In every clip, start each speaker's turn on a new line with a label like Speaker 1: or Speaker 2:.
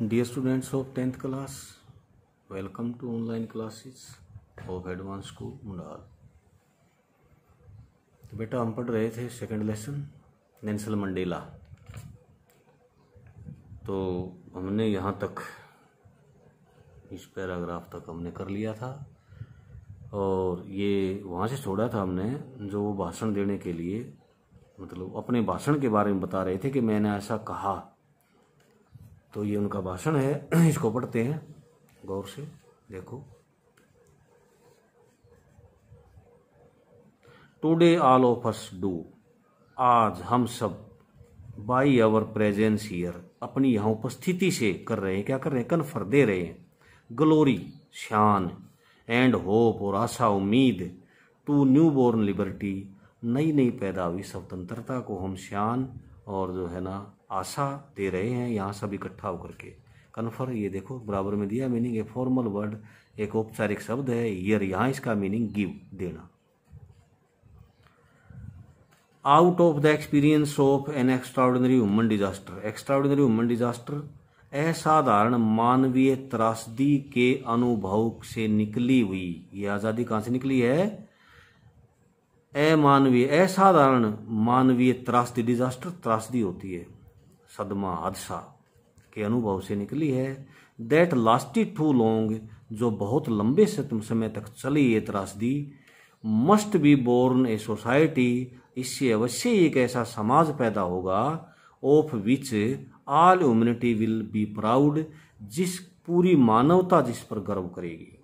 Speaker 1: Dear students of tenth class welcome to online classes of advance school Mundal तो बेटा हम पढ़ रहे थे सेकंड लेसन नेल्सन मंडेला तो हमने यहाँ तक इस पैराग्राफ तक हमने कर लिया था और ये वहाँ से छोड़ा था हमने जो वो भाषण देने के लिए मतलब अपने भाषण के बारे में बता रहे थे कि मैंने ऐसा कहा तो ये उनका भाषण है इसको पढ़ते हैं गौर से देखो today all of us do आज हम सब बाई अवर प्रेजेंस हियर अपनी यहाँ उपस्थिति से कर रहे हैं क्या कर रहे हैं कन्फर दे रहे हैं ग्लोरी शान एंड होप और आशा उम्मीद टू न्यू बोर्न लिबर्टी नई नई पैदा हुई स्वतंत्रता को हम शान और जो है ना आशा दे रहे हैं यहाँ सब इकट्ठा होकर के कन्फर ये देखो बराबर में दिया मीनिंग ए फॉर्मल वर्ड एक औपचारिक शब्द है यर यहाँ इसका मीनिंग गिव देना out of the experience of an extraordinary human disaster extraordinary human disaster असाधारण मानवीय त्रासदी के अनुभव से निकली हुई ये आजादी कहां से निकली है अमानवीय असाधारण मानवीय त्रासदी डिजास्टर त्रासदी होती है सदमा हादसा के अनुभव से निकली है दैट लास्टेड टू लॉन्ग जो बहुत लंबे समय तक चली ये त्रासदी must be born a society इससे अवश्य एक ऐसा समाज पैदा होगा of which all humanity will be proud जिस पूरी मानवता जिस पर गर्व करेगी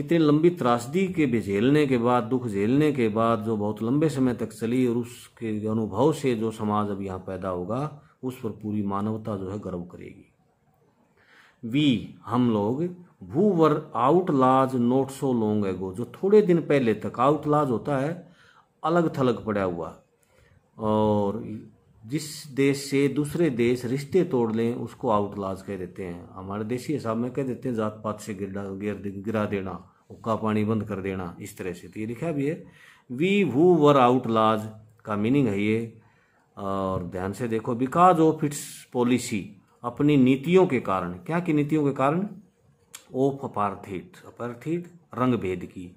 Speaker 1: इतनी लंबी त्रासदी के भी झेलने के बाद दुख झेलने के बाद जो बहुत लंबे समय तक चली और उसके अनुभव से जो समाज अब यहाँ पैदा होगा उस पर पूरी मानवता जो है गर्व करेगी वी हम लोग वू वर आउट लाज नोट सो लोंग एगो जो थोड़े दिन पहले तक आउट लाज होता है अलग थलग पड़ा हुआ और जिस देश से दूसरे देश रिश्ते तोड़ लें उसको आउट लाज कह देते हैं हमारे देशी हिसाब में कह देते हैं जात पात से गिरा गिरा देना उक्का पानी बंद कर देना इस तरह से तो ये लिखा भी है वी वू वर आउट लाज का मीनिंग है ये और ध्यान से देखो बिकॉज ऑफ इट्स पॉलिसी अपनी नीतियों के कारण क्या की नीतियों के कारण ऑफ अपार्थीट अपार्थीट रंग भेद की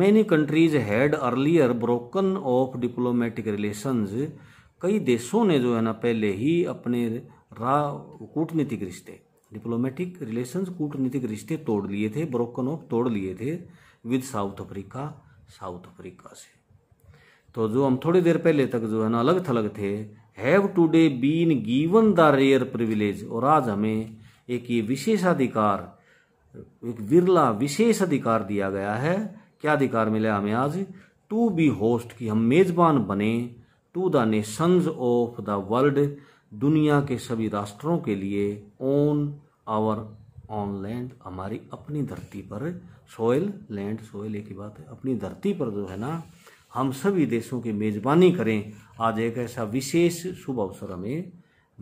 Speaker 1: many countries had earlier broken off diplomatic relations कई देशों ने जो है ना पहले ही अपने रा कूटनीतिक रिश्ते डिप्लोमेटिक रिलेशंस कूटनीतिक रिश्ते तोड़ लिए थे ब्रोकन ऑफ तोड़ लिए थे with South Africa South Africa से तो जो हम थोड़ी देर पहले तक जो है ना अलग थलग थे have today been given the rare privilege और आज हमें एक ये विशेष अधिकार एक विरला विशेष अधिकार दिया गया है क्या अधिकार मिला हमें आज टू बी होस्ट कि हम मेजबान बने to the nations of the world दुनिया के सभी राष्ट्रों के लिए ऑन आवर ऑन लैंड हमारी अपनी धरती पर सोयल लैंड सोयल एक ही बात है अपनी धरती पर जो है ना हम सभी देशों की मेजबानी करें आज एक ऐसा विशेष शुभ अवसर हमें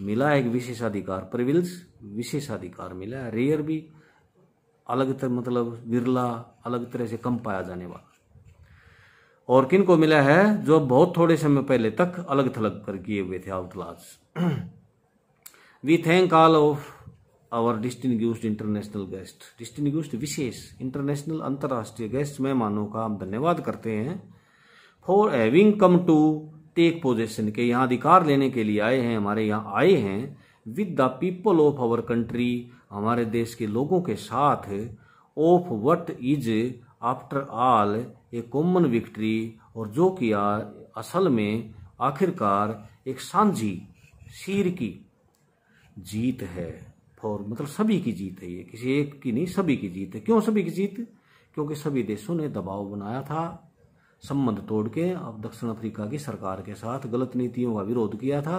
Speaker 1: मिला एक विशेषाधिकार प्रिविल्स विशेषाधिकार मिला है रेयर भी अलग तरह मतलब विरला अलग तरह से कम पाया जाने वाला और किन को मिला है जो बहुत थोड़े समय पहले तक अलग थलग कर किए हुए थे outlaws we thank all of our distinguished international guest distinguished विशेष इंटरनेशनल अंतर्राष्ट्रीय गेस्ट मेहमानों का हम धन्यवाद करते हैं for having come to take possession के यहाँ अधिकार लेने के लिए आए हैं हमारे यहाँ आए हैं with the people of our country हमारे देश के लोगों के साथ of what is after all a common victory और जो कि असल में आखिरकार एक सांझी शीर की जीत है फॉर मतलब सभी की जीत है ये किसी एक की नहीं सभी की जीत है क्यों सभी की जीत क्योंकि सभी देशों ने दबाव बनाया था संबंध तोड़ के अब दक्षिण अफ्रीका की सरकार के साथ गलत नीतियों का विरोध किया था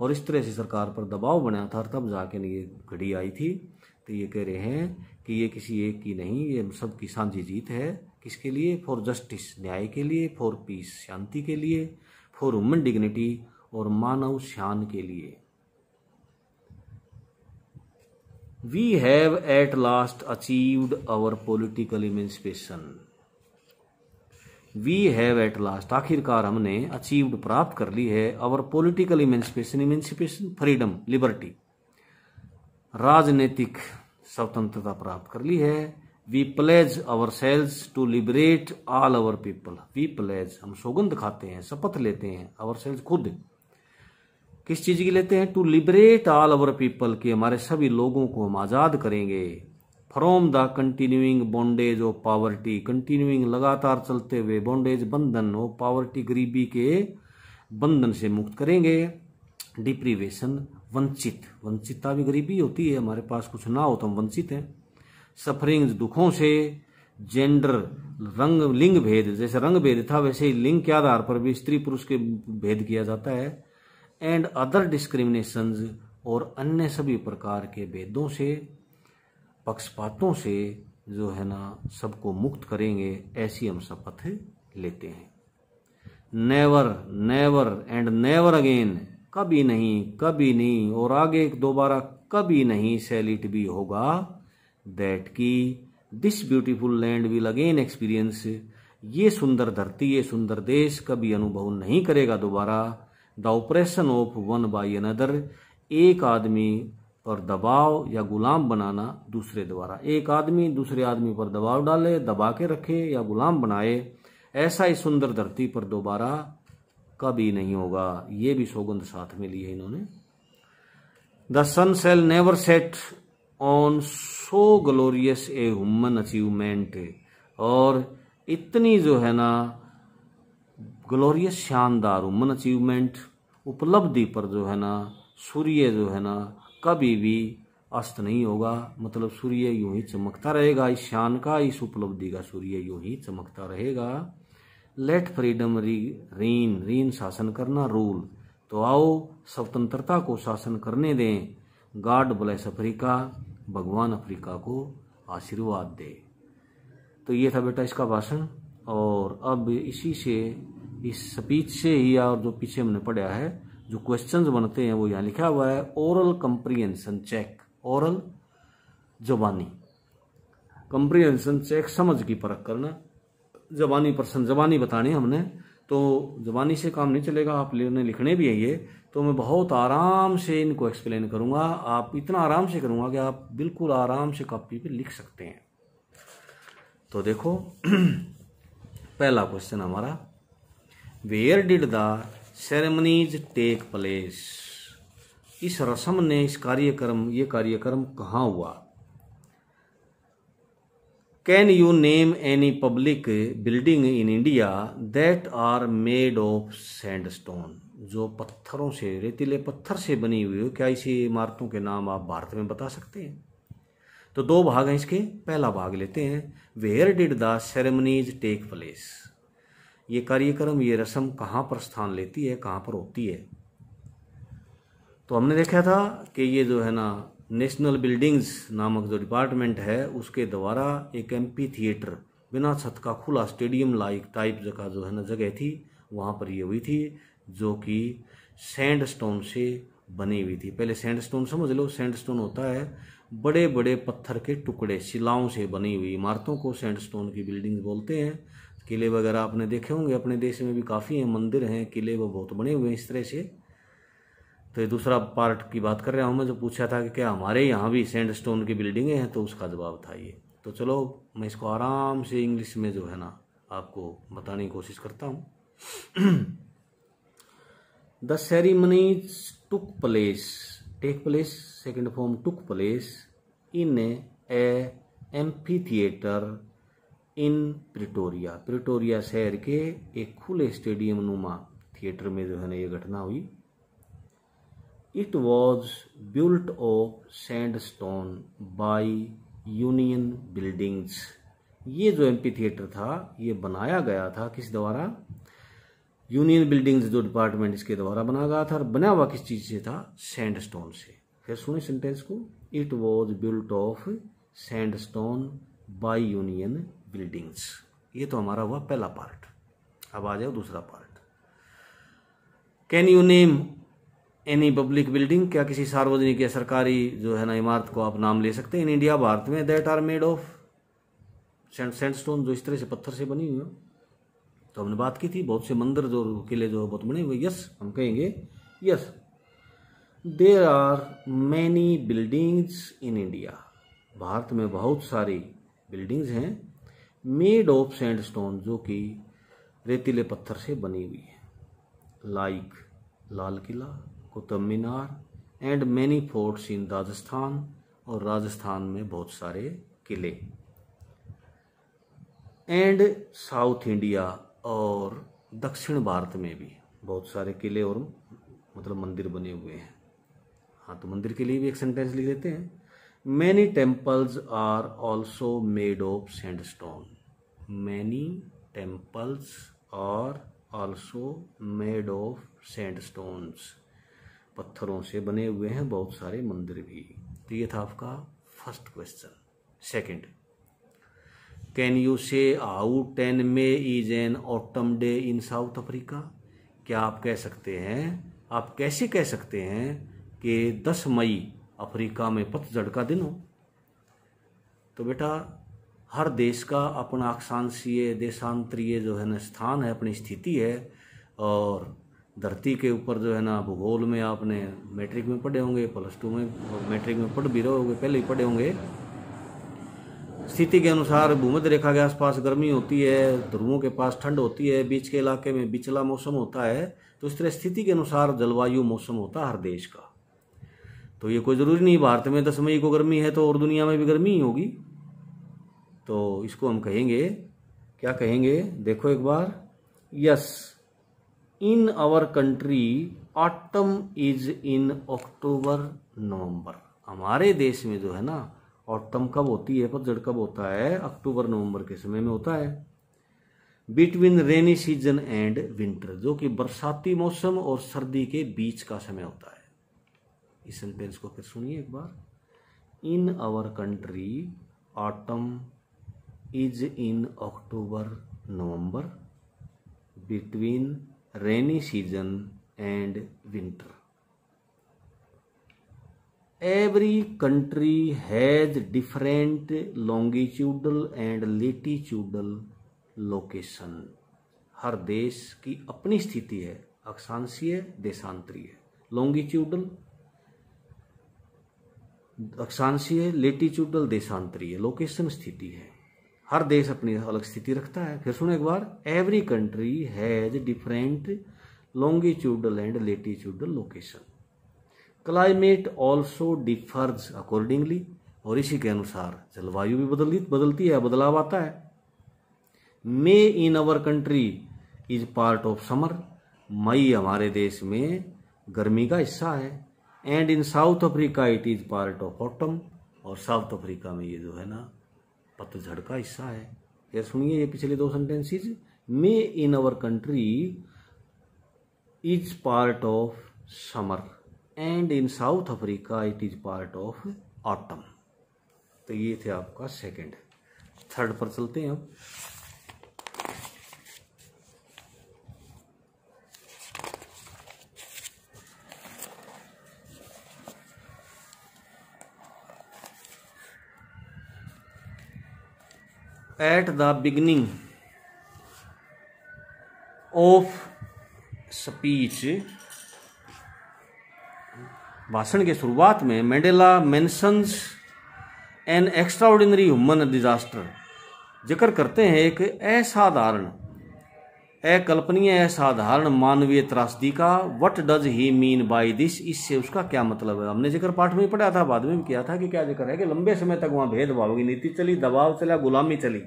Speaker 1: और इस तरह से सरकार पर दबाव बनाया था तब जाके ये घड़ी आई थी तो ये कह रहे हैं कि ये किसी एक की नहीं ये सब सबकी साझी जीत है किसके लिए फॉर जस्टिस न्याय के लिए फॉर पीस शांति के लिए फॉर वुमेन डिग्निटी और मानव शान के लिए we have at last achieved our political emancipation we have at last आखिरकार हमने अचीव्ड प्राप्त कर ली है our political emancipation emancipation freedom liberty राजनीतिक स्वतंत्रता प्राप्त कर ली है we pledge ourselves to liberate all our people we pledge हम सौगंध खाते हैं शपथ लेते हैं अवर सेल्स खुद किस चीज की लेते हैं to liberate all our people के हमारे सभी लोगों को हम आजाद करेंगे from the continuing bondage of poverty continuing लगातार चलते हुए बॉन्डेज बंधन और पावर्टी गरीबी के बंधन से मुक्त करेंगे डिप्रीवेशन वंचित वंचितता भी गरीबी होती है हमारे पास कुछ ना हो तो हम वंचित हैं सफरिंग दुखों से जेंडर रंग लिंग भेद जैसे रंग भेद था वैसे ही लिंग के आधार पर भी स्त्री पुरुष के भेद किया जाता है एंड अदर डिस्क्रिमिनेशन और अन्य सभी प्रकार के भेदों से पक्षपातों से जो है ना सबको मुक्त करेंगे ऐसी हम शपथ लेते हैं never never and never again कभी नहीं कभी नहीं और आगे दोबारा कभी नहीं सैलिट भी होगा दैट की this beautiful land will again experience ये सुंदर धरती ये सुंदर देश कभी अनुभव नहीं करेगा दोबारा the oppression of one by another एक आदमी पर दबाव या गुलाम बनाना दूसरे द्वारा एक आदमी दूसरे आदमी पर दबाव डाले दबा के रखे या गुलाम बनाए ऐसा ही सुंदर धरती पर दोबारा कभी नहीं होगा ये भी सौगंध साथ में लिए इन्होंने the sun shall never set on so glorious a human achievement और इतनी जो है ना ग्लोरियस शानदार ह्यूमन अचीवमेंट उपलब्धि पर जो है ना सूर्य जो है ना कभी भी अस्त नहीं होगा मतलब सूर्य यूं ही चमकता रहेगा इस शान का इस उपलब्धि का सूर्य यूं ही चमकता रहेगा लेट फ्रीडम री रीन रीन शासन करना रूल तो आओ स्वतंत्रता को शासन करने दें गॉड ब्लेस अफ्रीका भगवान अफ्रीका को आशीर्वाद दे तो ये था बेटा इसका भाषण और अब इसी से इस स्पीच से ही और जो पीछे हमने पढ़ा है जो क्वेश्चंस बनते हैं वो यहाँ लिखा हुआ है ओरल कंप्रीहेंशन चेक ओरल जबानी कंप्रीहेंशन चेक समझ की परख करना जबानी पर्सन जबानी बतानी हमने तो जबानी से काम नहीं चलेगा आप लेने लिखने भी है ये तो मैं बहुत आराम से इनको एक्सप्लेन करूँगा आप इतना आराम से करूँगा कि आप बिल्कुल आराम से कॉपी पे लिख सकते हैं तो देखो पहला क्वेश्चन हमारा where did the ceremonies take place इस रस्म ने इस कार्यक्रम ये कार्यक्रम कहाँ हुआ can you name any public building in India that are made of sandstone जो पत्थरों से रेतीले पत्थर से बनी हुई हो क्या इसी इमारतों के नाम आप भारत में बता सकते हैं तो दो भाग हैं इसके पहला भाग लेते हैं where did the ceremonies take place ये कार्यक्रम ये रस्म कहाँ पर स्थान लेती है कहाँ पर होती है तो हमने देखा था कि ये जो है ना नेशनल बिल्डिंग्स नामक जो डिपार्टमेंट है उसके द्वारा एक एम्पी थिएटर बिना छत का खुला स्टेडियम लाइक टाइप जगह जो है ना जगह थी वहाँ पर ये हुई थी जो कि सैंड स्टोन से बनी हुई थी पहले सैंड स्टोन समझ लो सैंड स्टोन होता है बड़े बड़े पत्थर के टुकड़े शिलाओं से बनी हुई इमारतों को सैंड स्टोन की बिल्डिंग बोलते हैं किले वगैरह आपने देखे होंगे अपने देश में भी काफ़ी हैं मंदिर हैं किले वो बहुत बने हुए हैं इस तरह से तो ये दूसरा पार्ट की बात कर रहा हूँ मैं जो पूछा था कि क्या हमारे यहाँ भी सैंड स्टोन की बिल्डिंगें हैं तो उसका जवाब था ये तो चलो मैं इसको आराम से इंग्लिश में जो है ना आपको बताने की कोशिश करता हूँ the ceremonies took place take place second form took place in a amphitheatre in Pretoria Pretoria शहर के एक खुले स्टेडियम नुमा थिएटर में जो है ना ये घटना हुई it was built of sand stone by Union Buildings ये जो एमपी थिएटर था ये बनाया गया था किस द्वारा यूनियन बिल्डिंग्स जो डिपार्टमेंट इसके द्वारा बना गया था और बना हुआ किस चीज से था सैंड स्टोन से फिर सुने सेंटेंस को it was built of sand stone by Union Buildings ये तो हमारा हुआ पहला पार्ट अब आ जाओ दूसरा part can you name any public building क्या किसी सार्वजनिक या सरकारी जो है ना इमारत को आप नाम ले सकते हैं इन इंडिया भारत में that are made of sand sent stone जो इस तरह से पत्थर से बनी हुई है तो हमने बात की थी बहुत से मंदिर जो किले जो बहुत बने हुए यस हम कहेंगे yes there are many buildings in India भारत में बहुत सारी बिल्डिंग्स हैं मेड ऑफ सैंडस्टोन जो कि रेतीले पत्थर से बनी हुई है like Lal Qila Qutub Minar and many forts in Rajasthan और राजस्थान में बहुत सारे किले एंड साउथ इंडिया और दक्षिण भारत में भी बहुत सारे किले और मतलब मंदिर बने हुए हैं हाँ तो मंदिर के लिए भी एक सेंटेंस लिख देते हैं Many temples are also made of sandstone. Many temples are also made of sandstones. पत्थरों से बने हुए हैं बहुत सारे मंदिर भी तो ये था आपका first question second can you say how ten May is an autumn day in South Africa क्या आप कह सकते हैं आप कैसे कह सकते हैं कि 10 मई अफ्रीका में पतझड़ का दिन हो तो बेटा हर देश का अपना अक्षांशीय देशांतरीय जो है ना स्थान है अपनी स्थिति है और धरती के ऊपर जो है ना भूगोल में आपने मैट्रिक में पढ़े होंगे प्लस टू में मैट्रिक में पढ़ भी रहे होंगे पहले ही पढ़े होंगे स्थिति के अनुसार भूमध्य रेखा के आसपास गर्मी होती है ध्रुवों के पास ठंड होती है बीच के इलाके में बिचला मौसम होता है तो इस तरह स्थिति के अनुसार जलवायु मौसम होता है हर देश का तो ये कोई ज़रूरी नहीं भारत में दस मई को गर्मी है तो और दुनिया में भी गर्मी ही होगी तो इसको हम कहेंगे क्या कहेंगे देखो एक बार yes in our country autumn is in October November हमारे देश में जो है ना ऑटम कब होती है पतझड़ कब होता है अक्टूबर नवंबर के समय में होता है between rainy season and winter जो कि बरसाती मौसम और सर्दी के बीच का समय होता है इस सेंटेंस को फिर सुनिए एक बार in our country autumn is in October November between rainy season and winter every country has different longitudinal and latitudinal location हर देश की अपनी स्थिति है अक्षांशीय देशांतरीय लॉन्गिट्यूडल अक्षांशीय लेटीच्यूडल देशांतरीय लोकेशन स्थिति है हर देश अपनी अलग स्थिति रखता है फिर सुनो एक बार every country has different longitudinal and latitudinal location climate also differs accordingly और इसी के अनुसार जलवायु भी बदलती बदलती है बदलाव आता है May in our country is part of summer मई हमारे देश में गर्मी का हिस्सा है and in South Africa it is part of autumn और साउथ अफ्रीका में ये जो है ना पतझड़ का हिस्सा है यार सुनिए ये पिछले दो sentences May in our country is part of summer and in South Africa it is part of autumn तो ये थे आपका सेकंड थर्ड पर चलते हैं हम at the beginning of speech भाषण के शुरुआत में Mandela mentions an extraordinary human disaster जिक्र करते हैं एक असाधारण अकल्पनीय असाधारण मानवीय त्रासदी का what does he mean by this इससे उसका क्या मतलब है हमने जिक्र पाठ में पढ़ा था बाद में भी किया था कि क्या जिक्र है कि लंबे समय तक वहाँ भेदभाव की नीति चली दबाव चला गुलामी चली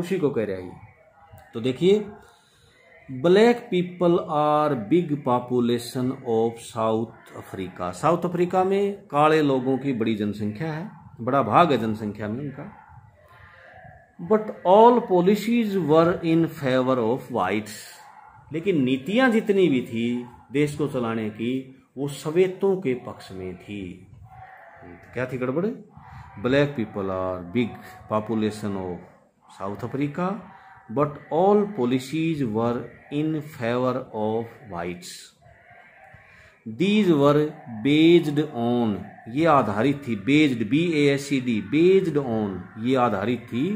Speaker 1: उसी को कह रहा है ये तो देखिए black people are big population of South Africa South Africa में काले लोगों की बड़ी जनसंख्या है बड़ा भाग है जनसंख्या में उनका but all policies were in favour of whites लेकिन नीतियां जितनी भी थी देश को चलाने की वो सवेतों के पक्ष में थी क्या थी गड़बड़ black people are big population of South Africa but all policies were in favour of whites these were based on ये आधारित थी based B A S C D based on ये आधारित थी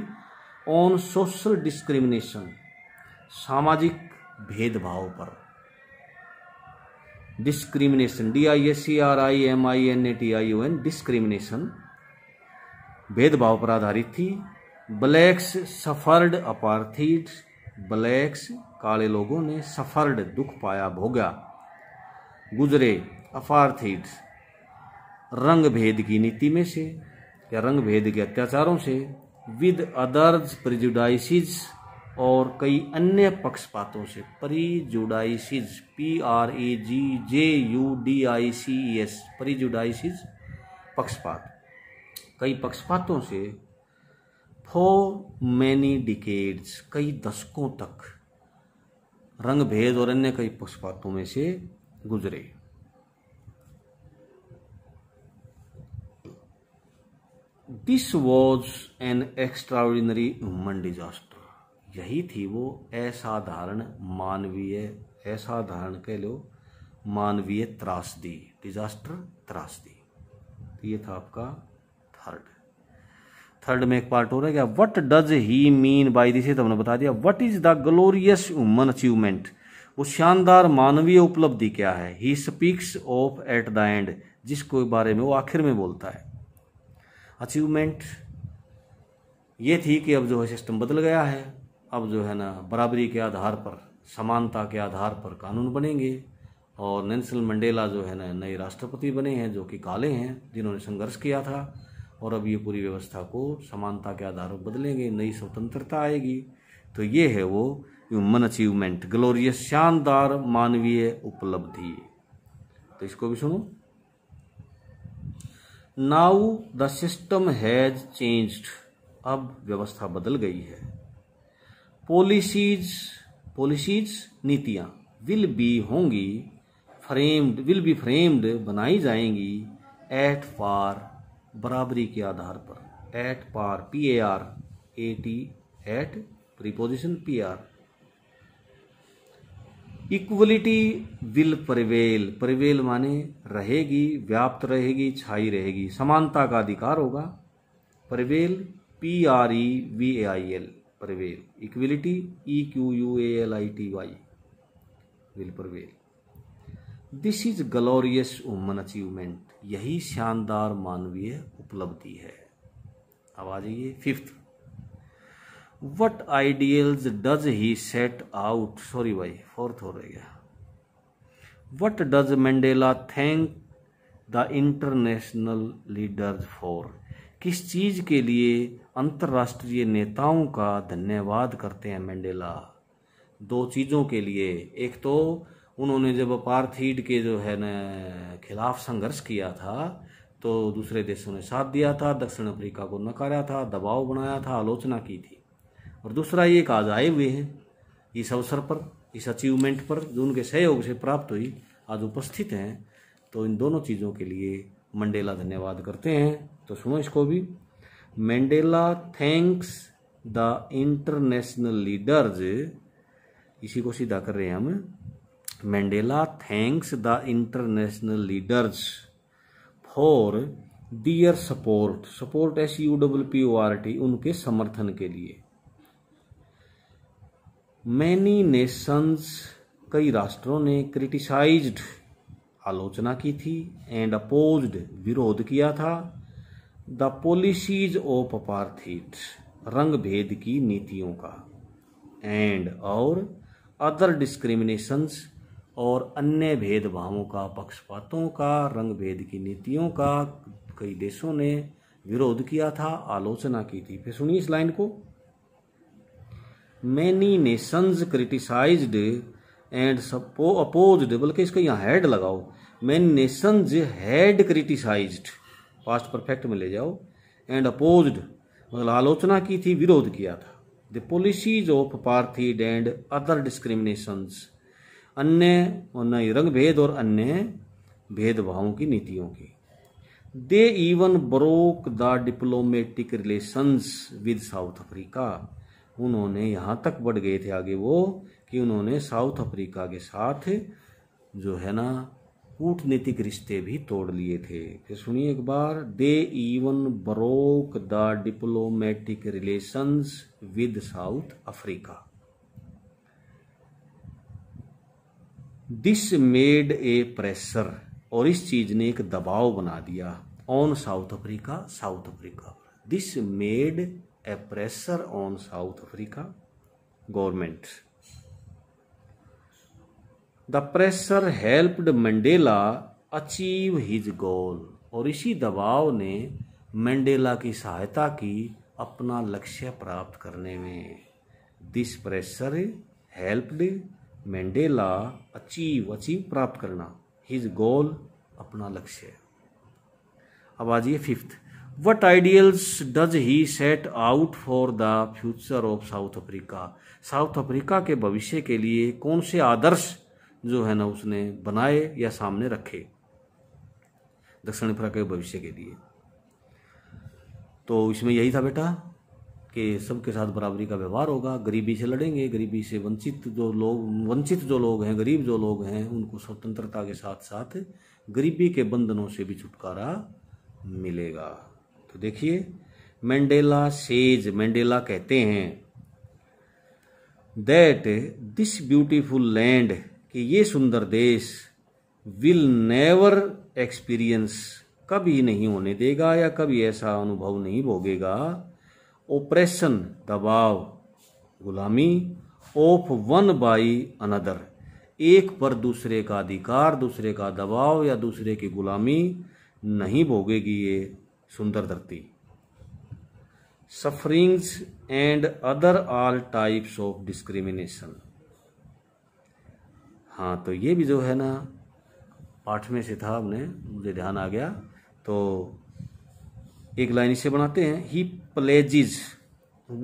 Speaker 1: ऑन सोशल डिस्क्रिमिनेशन सामाजिक भेदभाव पर discrimination D I S C R I M I N A T I U N discrimination भेदभाव पर आधारित थी ब्लैक्स सफर्ड अपार्थीड ब्लैक्स काले लोगों ने सफर्ड दुख पाया भोगा गुजरे अपार्थीड रंग भेद की नीति में से या रंग भेद के अत्याचारों से विद अदर्स प्रिजुडाइसिस और कई अन्य पक्षपातों से prejudices P R A G J U D I C S prejudices पक्षपात कई पक्षपातों से फो मैनी डिकेड्स कई दशकों तक रंग भेद और अन्य कई पक्षपातों में से गुजरे this was an extraordinary human disaster यही थी वो असाधारण मानवीय असाधारण कह लो मानवीय त्रासदी डिजास्टर त्रासदी तो ये था आपका थर्ड थर्ड में एक पार्ट हो रहा है क्या what does he mean by this हमने बता दिया what is the glorious human achievement वो शानदार मानवीय उपलब्धि क्या है he speaks of at the end जिसको बारे में वो आखिर में बोलता है अचीवमेंट ये थी कि अब जो है सिस्टम बदल गया है अब जो है ना बराबरी के आधार पर समानता के आधार पर कानून बनेंगे और नैनसल मंडेला जो है ना नए राष्ट्रपति बने हैं जो कि काले हैं जिन्होंने संघर्ष किया था और अब ये पूरी व्यवस्था को समानता के आधार पर बदलेंगे नई स्वतंत्रता आएगी तो ये है वो ह्यूमन अचीवमेंट ग्लोरियस शानदार मानवीय उपलब्धि तो इसको भी सुनो now the system has changed अब व्यवस्था बदल गई है पॉलिसीज पॉलिसीज नीतियां विल बी होंगी फ्रेम्ड विल बी फ्रेम्ड बनाई जाएंगी एट पार बराबरी के आधार पर at par P A R A T at preposition P R equality will prevail prevail माने रहेगी व्याप्त रहेगी छाई रहेगी समानता का अधिकार होगा prevail P R E e V A I L prevail equality E Q U A L I T Y will prevail this is glorious woman achievement यही शानदार मानवीय उपलब्धि है अब आ जाइए fifth what ideals does he set out sorry भाई fourth हो रह what does Mandela thank the international leaders for किस चीज़ के लिए अंतर्राष्ट्रीय नेताओं का धन्यवाद करते हैं मंडेला दो चीज़ों के लिए एक तो उन्होंने जब अपार्थीड के जो है न खिलाफ संघर्ष किया था तो दूसरे देशों ने साथ दिया था दक्षिण अफ्रीका को नकारा था दबाव बनाया था आलोचना की थी और दूसरा ये एक आए हुए हैं इस अवसर पर इस अचीवमेंट पर जो उनके सहयोग से प्राप्त हुई आज उपस्थित हैं तो इन दोनों चीज़ों के लिए मंडेला धन्यवाद करते हैं तो सुनो इसको भी Mandela thanks the international leaders इसी को सीधा कर रहे हैं हम Mandela thanks the international leaders for their support support S U W P O R T उनके समर्थन के लिए मैनी नेशंस कई राष्ट्रों ने क्रिटिसाइज्ड आलोचना की थी एंड अपोज्ड विरोध किया था द पॉलिसीज ऑफ अपार्थीट रंग भेद की नीतियों का एंड और अदर डिस्क्रिमिनेशंस और अन्य भेदभावों का पक्षपातों का रंग भेद की नीतियों का कई देशों ने विरोध किया था आलोचना की थी फिर सुनिए इस लाइन को many nations criticised and opposed बल्कि इसका यहाँ हैड लगाओ many nations had criticised past perfect में ले जाओ एंड अपोज्ड मतलब आलोचना की थी विरोध किया था the policies of apartheid and other discriminations अन्य रंग भेद और अन्य भेदभावों की नीतियों की they even broke the diplomatic relations with South Africa उन्होंने यहाँ तक बढ़ गए थे आगे वो कि उन्होंने साउथ अफ्रीका के साथ जो है ना कूटनीतिक रिश्ते भी तोड़ लिए थे सुनिए एक बार they even broke the diplomatic relations with South Africa this made a pressure और इस चीज ने एक दबाव बना दिया on South Africa South Africa this made a pressure on South Africa government. The pressure helped Mandela achieve his goal और इसी दबाव ने मंडेला की सहायता की अपना लक्ष्य प्राप्त करने में this pressure helped Mandela achieve achieve प्राप्त करना हिज गोल अपना लक्ष्य अब आ जाइए fifth what ideals does he set out for the future of south africa south africa के भविष्य के लिए कौन से आदर्श जो है ना उसने बनाए या सामने रखे दक्षिण अफ्रीका के भविष्य के लिए तो इसमें यही था बेटा कि सबके साथ बराबरी का व्यवहार होगा गरीबी से लड़ेंगे गरीबी से वंचित जो लोग वंचित जो लोग हैं गरीब जो लोग हैं उनको स्वतंत्रता के साथ साथ गरीबी के बंधनों से भी छुटकारा मिलेगा तो देखिए मंडेला सेज मैंडेला कहते हैं दैट दिस ब्यूटीफुल लैंड कि ये सुंदर देश विल नेवर एक्सपीरियंस कभी नहीं होने देगा या कभी ऐसा अनुभव नहीं भोगेगा ओप्रेशन दबाव गुलामी ऑफ वन बाई अनदर एक पर दूसरे का अधिकार दूसरे का दबाव या दूसरे की गुलामी नहीं भोगेगी ये सुंदर धरती sufferings and other all types of discrimination हाँ तो ये भी जो है ना पाठ में से था हमने मुझे ध्यान आ गया तो एक लाइन इसे बनाते हैं ही प्लेजिज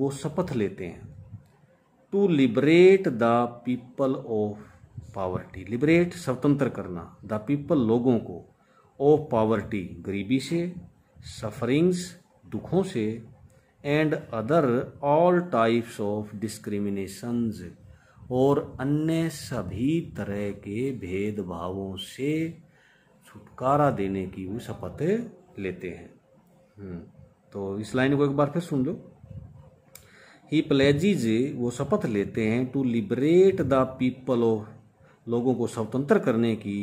Speaker 1: वो शपथ लेते हैं to liberate the people of poverty liberate स्वतंत्र करना द पीपल लोगों को ऑफ पावर्टी गरीबी से सफरिंग्स दुखों से and other all types of discriminations और अन्य सभी तरह के भेदभावों से छुटकारा देने की वो शपथ लेते हैं हम्म, तो इस लाइन को एक बार फिर सुन लो ही प्लेजिज वो शपथ लेते हैं to liberate the people of लोगों को स्वतंत्र करने की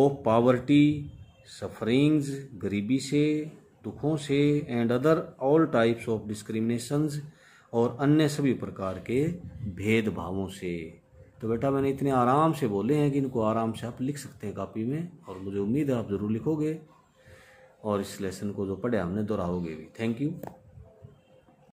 Speaker 1: ऑफ पावर्टी सफरिंग्स गरीबी से दुखों से and other all types of discriminations और अन्य सभी प्रकार के भेदभावों से तो बेटा मैंने इतने आराम से बोले हैं कि इनको आराम से आप लिख सकते हैं कापी में और मुझे उम्मीद है आप ज़रूर लिखोगे और इस लेसन को जो पढ़े हमने दोहराओगे भी थैंक यू